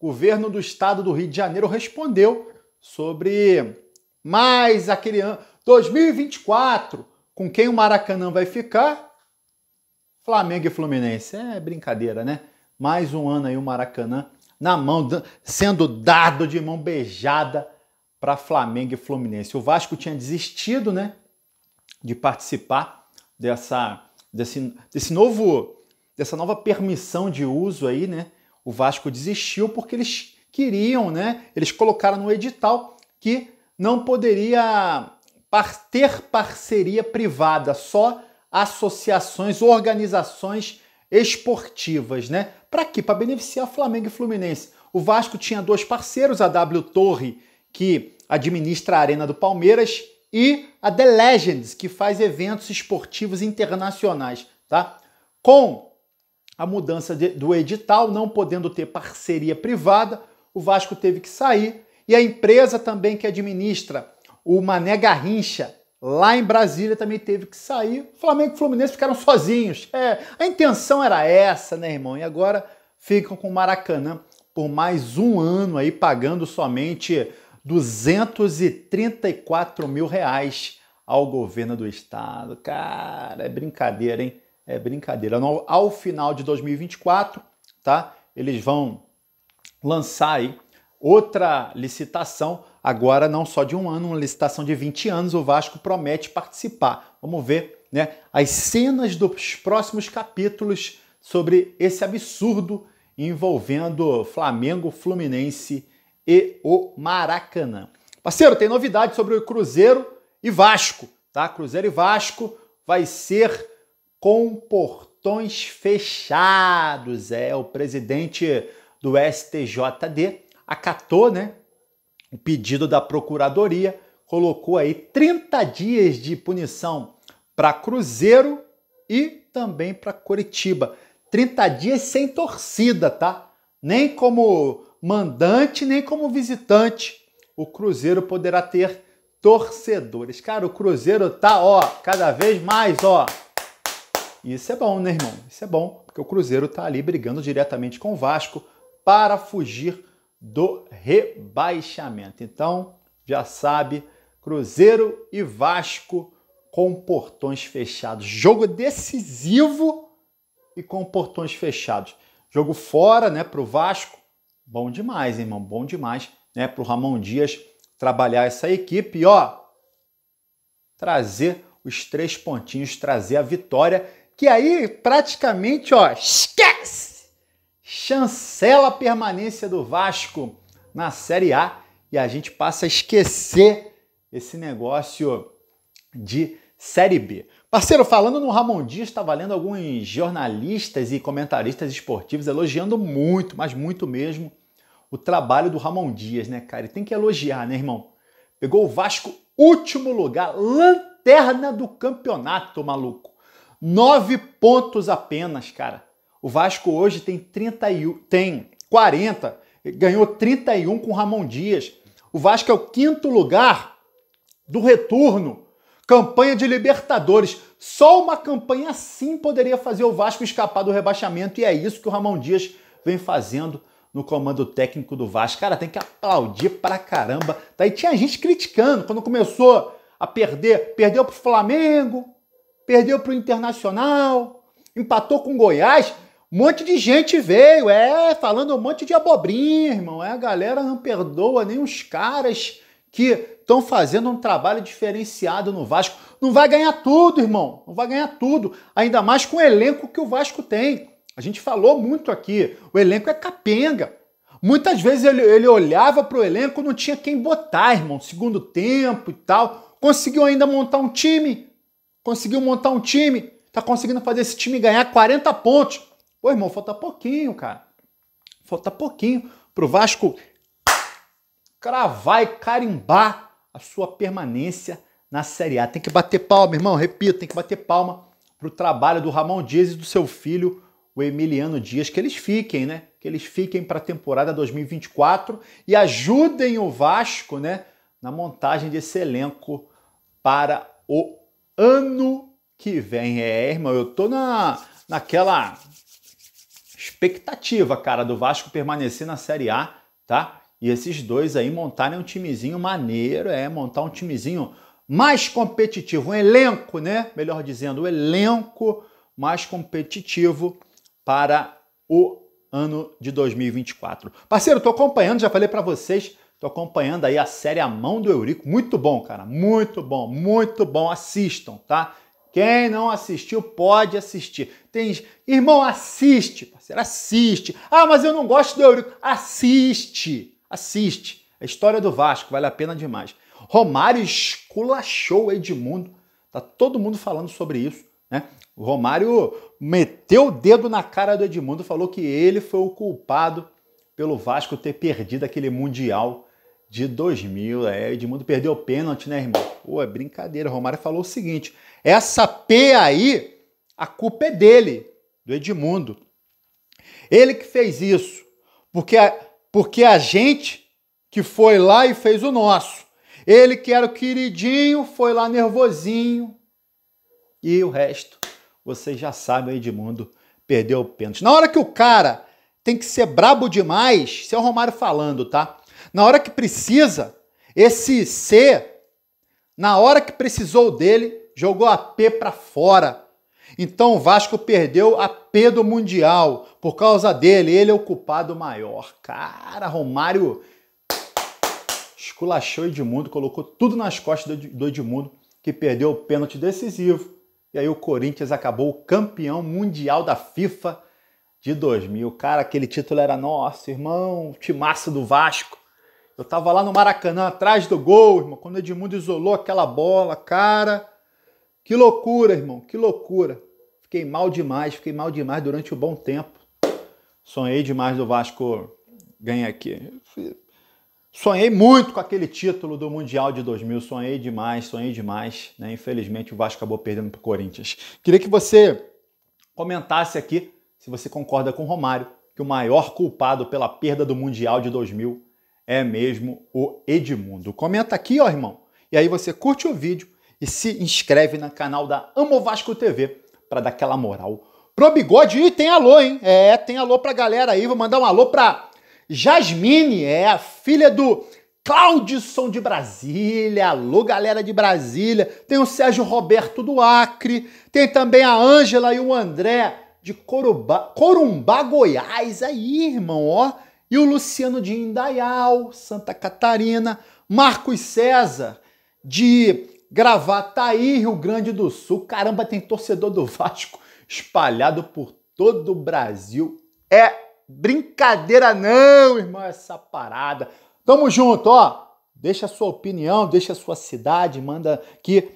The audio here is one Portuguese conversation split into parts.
governo do estado do Rio de Janeiro respondeu sobre mais aquele ano 2024, com quem o Maracanã vai ficar? Flamengo e Fluminense. É brincadeira, né? Mais um ano aí o Maracanã na mão, sendo dado de mão beijada para Flamengo e Fluminense. O Vasco tinha desistido, né, de participar dessa desse, desse novo dessa nova permissão de uso aí, né, o Vasco desistiu porque eles queriam, né? Eles colocaram no edital que não poderia ter parceria privada, só associações, organizações esportivas, né? Para quê? Para beneficiar Flamengo e Fluminense. O Vasco tinha dois parceiros, a W Torre, que administra a Arena do Palmeiras, e a The Legends, que faz eventos esportivos internacionais, tá? Com a mudança de, do edital, não podendo ter parceria privada, o Vasco teve que sair e a empresa também que administra o Mané Garrincha, lá em Brasília, também teve que sair. O Flamengo e o Fluminense ficaram sozinhos. É, a intenção era essa, né, irmão? E agora ficam com o Maracanã por mais um ano aí, pagando somente 234 mil reais ao governo do estado. Cara, é brincadeira, hein? é brincadeira. No, ao final de 2024, tá? Eles vão lançar aí outra licitação, agora não só de um ano, uma licitação de 20 anos, o Vasco promete participar. Vamos ver, né, as cenas dos próximos capítulos sobre esse absurdo envolvendo Flamengo, Fluminense e o Maracanã. Parceiro, tem novidade sobre o Cruzeiro e Vasco, tá? Cruzeiro e Vasco vai ser com portões fechados. É, o presidente do STJD acatou né, o pedido da Procuradoria, colocou aí 30 dias de punição para Cruzeiro e também para Curitiba. 30 dias sem torcida, tá? Nem como mandante, nem como visitante. O Cruzeiro poderá ter torcedores. Cara, o Cruzeiro tá, ó, cada vez mais, ó, e isso é bom, né, irmão? Isso é bom, porque o Cruzeiro está ali brigando diretamente com o Vasco para fugir do rebaixamento. Então, já sabe, Cruzeiro e Vasco com portões fechados. Jogo decisivo e com portões fechados. Jogo fora, né, para o Vasco. Bom demais, irmão, bom demais, né, para o Ramon Dias trabalhar essa equipe e, ó, trazer os três pontinhos, trazer a vitória que aí praticamente, ó, esquece! Chancela a permanência do Vasco na Série A e a gente passa a esquecer esse negócio de Série B. Parceiro, falando no Ramon Dias, estava tá lendo alguns jornalistas e comentaristas esportivos elogiando muito, mas muito mesmo, o trabalho do Ramon Dias, né, cara? E tem que elogiar, né, irmão? Pegou o Vasco, último lugar, lanterna do campeonato, maluco. Nove pontos apenas, cara. O Vasco hoje tem 31, tem 40, ganhou 31 com Ramon Dias. O Vasco é o quinto lugar do retorno. Campanha de Libertadores. Só uma campanha assim poderia fazer o Vasco escapar do rebaixamento e é isso que o Ramon Dias vem fazendo no comando técnico do Vasco. Cara, tem que aplaudir pra caramba. Daí tinha gente criticando quando começou a perder. Perdeu pro Flamengo, perdeu para o Internacional, empatou com Goiás. Um monte de gente veio, é, falando um monte de abobrinha, irmão. É, a galera não perdoa nem os caras que estão fazendo um trabalho diferenciado no Vasco. Não vai ganhar tudo, irmão. Não vai ganhar tudo. Ainda mais com o elenco que o Vasco tem. A gente falou muito aqui. O elenco é capenga. Muitas vezes ele, ele olhava para o elenco, não tinha quem botar, irmão. Segundo tempo e tal. Conseguiu ainda montar um time conseguiu montar um time, tá conseguindo fazer esse time ganhar 40 pontos. Pô, irmão, falta pouquinho, cara. Falta pouquinho pro Vasco cravar e carimbar a sua permanência na Série A. Tem que bater palma, irmão, repito, tem que bater palma pro trabalho do Ramon Dias e do seu filho, o Emiliano Dias, que eles fiquem, né? Que eles fiquem para a temporada 2024 e ajudem o Vasco, né, na montagem desse elenco para o ano que vem. É, irmão, eu tô na, naquela expectativa, cara, do Vasco permanecer na Série A, tá? E esses dois aí montarem um timezinho maneiro, é, montar um timezinho mais competitivo, um elenco, né? Melhor dizendo, o um elenco mais competitivo para o ano de 2024. Parceiro, tô acompanhando, já falei para vocês, Estou acompanhando aí a série A Mão do Eurico. Muito bom, cara. Muito bom, muito bom. Assistam, tá? Quem não assistiu pode assistir. Tem irmão, assiste, parceiro, assiste. Ah, mas eu não gosto do Eurico. Assiste, assiste. É a história do Vasco vale a pena demais. Romário esculachou Edmundo. Tá todo mundo falando sobre isso, né? O Romário meteu o dedo na cara do Edmundo, falou que ele foi o culpado pelo Vasco ter perdido aquele mundial de 2000. É, Edmundo perdeu o pênalti, né, irmão? Pô, é brincadeira. O Romário falou o seguinte: essa P aí, a culpa é dele, do Edmundo. Ele que fez isso. Porque a, porque a gente que foi lá e fez o nosso. Ele que era o queridinho, foi lá nervosinho. E o resto, vocês já sabem, o Edmundo perdeu o pênalti. Na hora que o cara tem que ser brabo demais, isso é o Romário falando, tá? Na hora que precisa, esse C, na hora que precisou dele, jogou a P para fora. Então o Vasco perdeu a P do Mundial. Por causa dele, ele é o culpado maior. Cara, Romário esculachou Edmundo, colocou tudo nas costas do Edmundo, que perdeu o pênalti decisivo. E aí o Corinthians acabou campeão mundial da FIFA de 2000. Cara, aquele título era nosso, irmão, timaço do Vasco. Eu tava lá no Maracanã, atrás do gol, irmão, quando o Edmundo isolou aquela bola, cara. Que loucura, irmão, que loucura. Fiquei mal demais, fiquei mal demais durante um bom tempo. Sonhei demais do Vasco ganhar aqui. Sonhei muito com aquele título do Mundial de 2000, sonhei demais, sonhei demais. Né? Infelizmente o Vasco acabou perdendo para o Corinthians. Queria que você comentasse aqui se você concorda com o Romário, que o maior culpado pela perda do Mundial de 2000 é mesmo o Edmundo. Comenta aqui, ó, irmão. E aí você curte o vídeo e se inscreve no canal da Amo Vasco TV para dar aquela moral pro bigode. E tem alô, hein? É, tem alô pra galera aí. Vou mandar um alô pra Jasmine, é a filha do Claudisson de Brasília. Alô, galera de Brasília. Tem o Sérgio Roberto do Acre. Tem também a Ângela e o André de Coruba, Corumbá, Goiás. Aí, irmão, ó. E o Luciano de Indaial, Santa Catarina. Marcos César, de Gravataí, Rio Grande do Sul. Caramba, tem torcedor do Vasco espalhado por todo o Brasil. É brincadeira não, irmão, essa parada. Tamo junto, ó. Deixa a sua opinião, deixa a sua cidade, manda que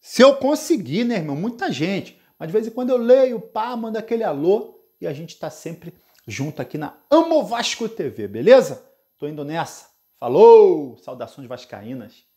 se eu conseguir, né, irmão, muita gente. Mas de vez em quando eu leio, pá, manda aquele alô e a gente tá sempre junto aqui na Amo Vasco TV, beleza? Tô indo nessa. Falou! Saudações vascaínas.